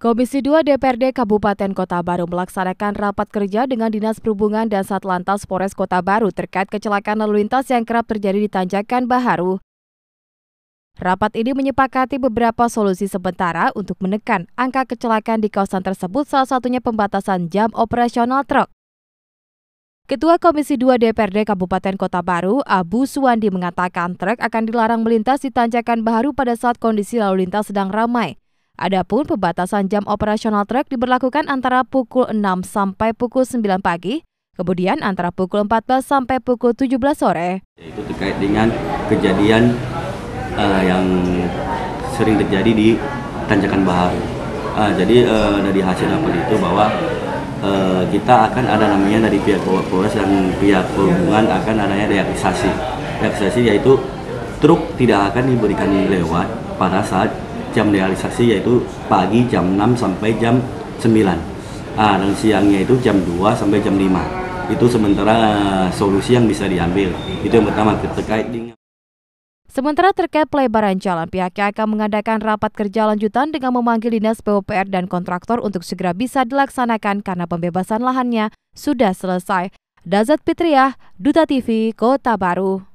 Komisi 2 DPRD Kabupaten Kota Baru melaksanakan rapat kerja dengan Dinas Perhubungan dan Satlantas Polres Kota Baru terkait kecelakaan lalu lintas yang kerap terjadi di Tanjakan Baharu. Rapat ini menyepakati beberapa solusi sementara untuk menekan angka kecelakaan di kawasan tersebut salah satunya pembatasan jam operasional truk. Ketua Komisi 2 DPRD Kabupaten Kota Baru, Abu Suwandi mengatakan truk akan dilarang melintas di Tanjakan Baharu pada saat kondisi lalu lintas sedang ramai Adapun pembatasan jam operasional truk diberlakukan antara pukul 6 sampai pukul 9 pagi, kemudian antara pukul 14 sampai pukul 17 sore. Itu terkait dengan kejadian uh, yang sering terjadi di Tanjakan Baharu. Uh, eh, jadi uh, dari hasil rapat itu bahwa uh, kita akan ada namanya dari pihak Polres dan pihak perhubungan akan adanya reaksisasi. Reaksisasi yaitu truk tidak akan diberikan lewat pada saat jam realisasi yaitu pagi jam 6 sampai jam 9 ah, dan siangnya itu jam 2 sampai jam 5 itu sementara uh, solusi yang bisa diambil itu yang pertama terkait dengan Sementara terkait pelebaran jalan, pihaknya akan mengadakan rapat kerja lanjutan dengan memanggil dinas PUPR dan kontraktor untuk segera bisa dilaksanakan karena pembebasan lahannya sudah selesai. Dazat Pitriah, Duta TV, Kota Baru.